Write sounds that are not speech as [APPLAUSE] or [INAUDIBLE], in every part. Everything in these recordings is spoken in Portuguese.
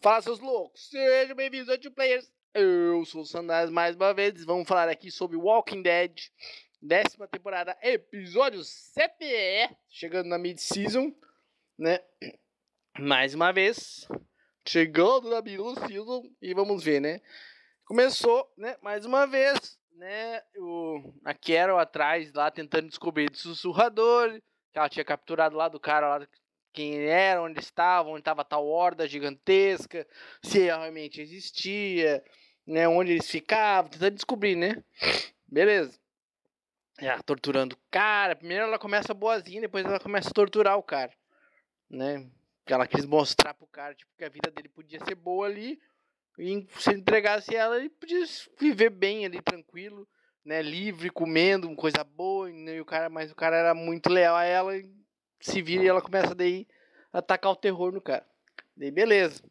Fala, seus loucos! Sejam bem-vindos ao Two Players. Eu sou o Sandaz mais uma vez. Vamos falar aqui sobre Walking Dead, décima temporada, episódio 7, chegando na mid-season, né? Mais uma vez, chegando na mid-season e vamos ver, né? Começou, né? Mais uma vez, né? O, a Carol atrás lá tentando descobrir do sussurrador, que ela tinha capturado lá do cara lá quem era, onde estava, onde estava tal horda gigantesca, se realmente existia, né, onde eles ficavam, tentando descobrir, né? Beleza. Ela ah, torturando o cara. Primeiro ela começa boazinha, depois ela começa a torturar o cara, né? Porque ela quis mostrar pro cara tipo, que a vida dele podia ser boa ali. E se entregasse ela, ele podia viver bem ali, tranquilo, né? Livre, comendo, coisa boa. E o cara, mas o cara era muito leal a ela se vira e ela começa daí a atacar o terror no cara. Daí beleza.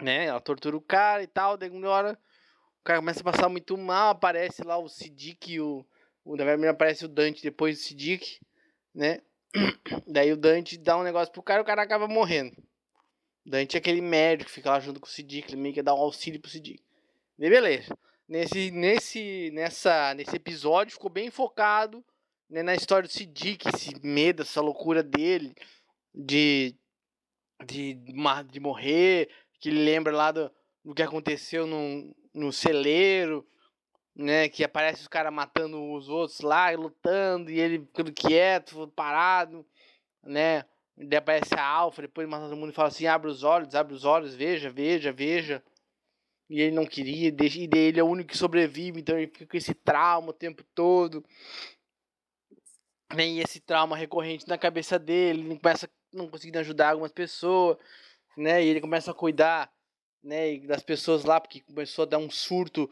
Né? Ela tortura o cara e tal, daí uma hora o cara começa a passar muito mal, aparece lá o Sidik o, o na verdade aparece o Dante depois o Sidik, né? [CLEARS THROAT] Daí o Dante dá um negócio pro cara, e o cara acaba morrendo. Dante é aquele médico que fica lá junto com o Sidik, ele meio que dá um auxílio pro Sidik. Daí beleza. Nesse nesse nessa nesse episódio ficou bem focado né, na história do Sidik, esse medo, essa loucura dele de, de, de morrer, que ele lembra lá do, do que aconteceu no, no celeiro, né? Que aparece os caras matando os outros lá, lutando, e ele ficando quieto, parado, né? Daí aparece a Alfa, depois mata todo mundo e fala assim: abre os olhos, abre os olhos, veja, veja, veja. E ele não queria, e daí ele é o único que sobrevive, então ele fica com esse trauma o tempo todo vem esse trauma recorrente na cabeça dele, ele começa não conseguindo ajudar algumas pessoas, né, e ele começa a cuidar, né, das pessoas lá, porque começou a dar um surto,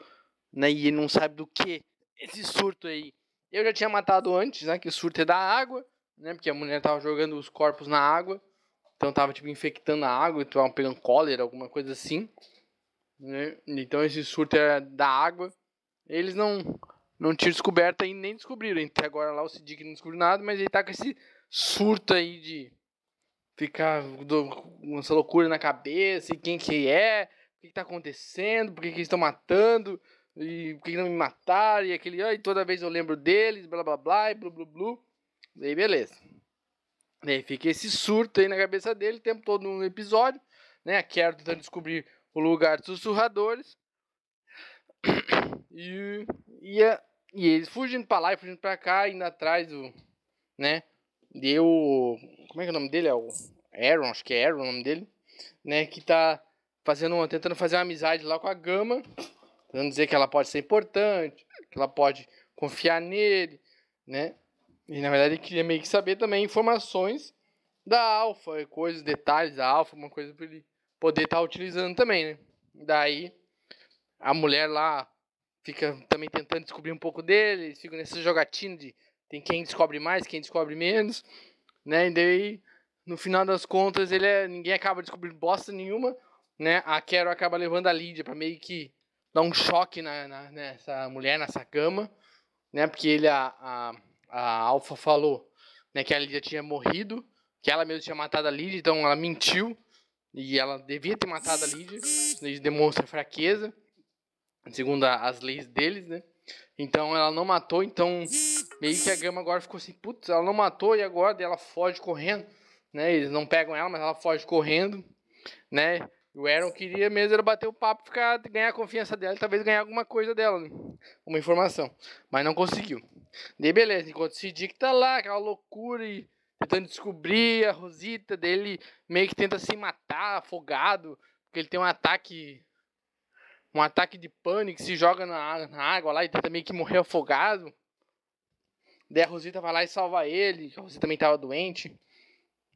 né, e ele não sabe do que esse surto aí. Eu já tinha matado antes, né, que o surto é da água, né, porque a mulher tava jogando os corpos na água, então tava, tipo, infectando a água, então tava pegando cólera, alguma coisa assim, né, então esse surto era é da água. Eles não não tinha descoberto e nem descobriram. Até agora lá o Sidic não descobriu nada, mas ele tá com esse surto aí de ficar com essa loucura na cabeça e quem que é, o que, que tá acontecendo, por que, que eles estão matando, e por que, que, não me mataram, e aquele, e toda vez eu lembro deles, blá blá blá, e blu blu blu. Daí beleza. Daí fica esse surto aí na cabeça dele o tempo todo no episódio, né? A Carol tentando descobrir o lugar dos sussurradores. [COUGHS] E, e a, e eles fugindo pra lá e fugindo pra cá, indo atrás do. Né? deu o. Como é que é o nome dele? É o Aaron, acho que é Aaron o nome dele. Né? Que tá fazendo uma, tentando fazer uma amizade lá com a Gama. Tentando dizer que ela pode ser importante, que ela pode confiar nele, né? E na verdade ele queria meio que saber também informações da Alfa, coisas, detalhes da Alfa, uma coisa pra ele poder estar tá utilizando também, né? Daí a mulher lá fica também tentando descobrir um pouco dele, fica ficam nessa jogatina de tem quem descobre mais, quem descobre menos, né? E daí, no final das contas, ele é, ninguém acaba descobrindo bosta nenhuma, né? A Carol acaba levando a Lídia para meio que dar um choque na, na, nessa mulher, nessa cama, né? Porque ele, a, a, a Alpha falou né, que a Lídia tinha morrido, que ela mesmo tinha matado a Lídia, então ela mentiu, e ela devia ter matado a Lídia, isso demonstra fraqueza segundo as leis deles, né? Então ela não matou, então meio que a Gama agora ficou assim, putz, ela não matou e agora ela foge correndo, né? Eles não pegam ela, mas ela foge correndo, né? O Aaron queria mesmo era bater o papo, ficar, ganhar a confiança dela, talvez ganhar alguma coisa dela, né? uma informação, mas não conseguiu. Daí beleza, enquanto o que tá lá, aquela loucura e tentando descobrir a Rosita, dele meio que tenta se matar afogado, porque ele tem um ataque um ataque de pânico, se joga na, na água lá e tenta meio que morrer afogado. Daí a Rosita vai lá e salva ele, a Rosita também tava doente,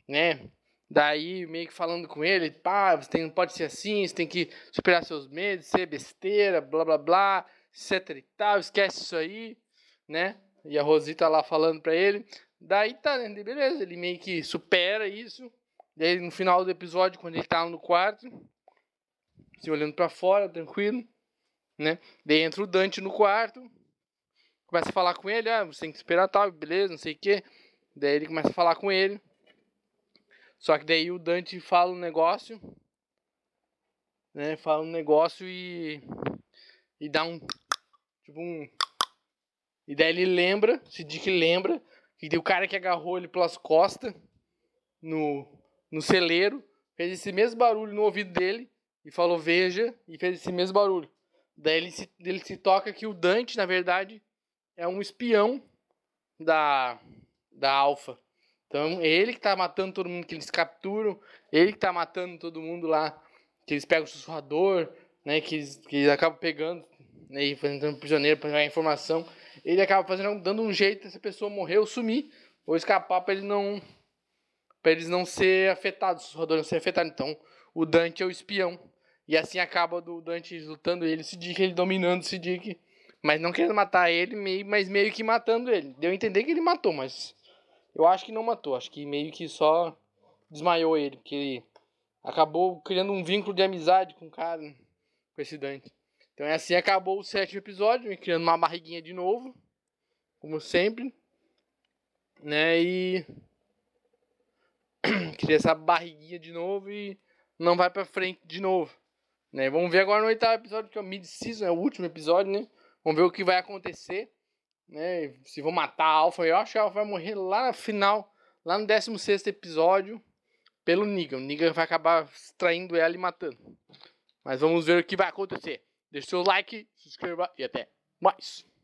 né? Daí meio que falando com ele, pá, você tem, não pode ser assim, você tem que superar seus medos, ser besteira, blá blá blá, etc e tal, esquece isso aí, né? E a Rosita lá falando pra ele. Daí tá, né? Beleza, ele meio que supera isso. Daí no final do episódio, quando ele tá no quarto, se olhando para fora, tranquilo, né? Daí entra o Dante no quarto, começa a falar com ele, ah, você tem que esperar tal, beleza, não sei o quê. Daí ele começa a falar com ele. Só que daí o Dante fala um negócio, né? Fala um negócio e e dá um tipo um e daí ele lembra, se diz que lembra, que o cara que agarrou ele pelas costas no no celeiro fez esse mesmo barulho no ouvido dele e falou veja e fez esse mesmo barulho. Daí ele se, ele se toca que o Dante, na verdade, é um espião da, da Alfa. Então, ele que tá matando todo mundo que eles capturam, ele que tá matando todo mundo lá, que eles pegam o sussurrador, né, que eles, que eles acabam pegando né, e fazendo prisioneiro para pegar informação. Ele acaba fazendo, dando um jeito dessa pessoa morrer ou sumir, ou escapar para ele não para eles não ser afetados, o sussurrador não ser afetado Então, o Dante é o espião e assim acaba o Dante lutando ele, Sidic, ele dominando o Sidic, mas não querendo matar ele, meio, mas meio que matando ele. Deu a entender que ele matou, mas eu acho que não matou, acho que meio que só desmaiou ele, porque ele acabou criando um vínculo de amizade com o cara, né, com esse Dante. Então é assim acabou o sétimo episódio, criando uma barriguinha de novo, como sempre, né? E [CLEARS THROAT] cria essa barriguinha de novo e não vai para frente de novo. Né? Vamos ver agora no oitavo episódio, que é o mid-season, é o último episódio, né? Vamos ver o que vai acontecer. Né? Se vão matar a Alpha, eu acho que a Alpha vai morrer lá no final, lá no 16 episódio, pelo Negan. O Negan vai acabar extraindo ela e matando. Mas vamos ver o que vai acontecer. Deixe seu like, se inscreva e até mais.